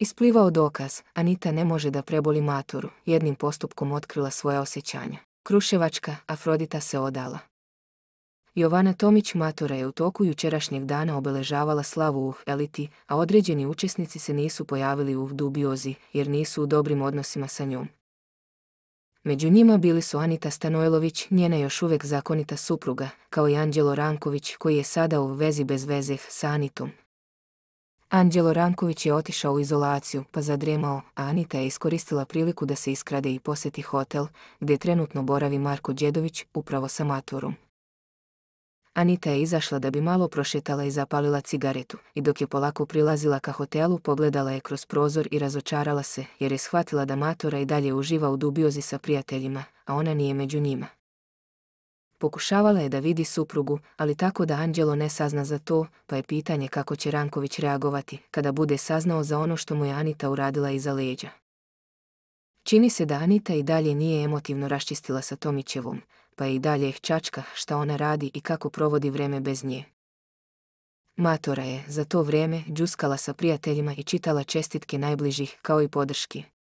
Isplivao dokaz, Anita ne može da preboli maturu, jednim postupkom otkrila svoja osjećanja. Kruševačka, Afrodita se odala. Jovana Tomić Matura je u toku jučerašnjeg dana obeležavala slavu u eliti, a određeni učesnici se nisu pojavili u dubiozi jer nisu u dobrim odnosima sa njom. Među njima bili su Anita Stanojlović, njena još uvijek zakonita supruga, kao i Anđelo Ranković koji je sada u vezi bez veze sa Anitom, Anđelo Ranković je otišao u izolaciju, pa zadremao, a Anita je iskoristila priliku da se iskrade i posjeti hotel, gdje trenutno boravi Marko Đedović, upravo sa maturom. Anita je izašla da bi malo prošetala i zapalila cigaretu, i dok je polako prilazila ka hotelu, pogledala je kroz prozor i razočarala se, jer je shvatila da matora i dalje uživa u dubiozi sa prijateljima, a ona nije među njima. Pokušavala je da vidi suprugu, ali tako da Anđelo ne sazna za to, pa je pitanje kako će Ranković reagovati kada bude saznao za ono što mu je Anita uradila iza leđa. Čini se da Anita i dalje nije emotivno raščistila sa Tomićevom, pa je i dalje ih čačka šta ona radi i kako provodi vreme bez nje. Matora je za to vrijeme džuskala sa prijateljima i čitala čestitke najbližih kao i podrški.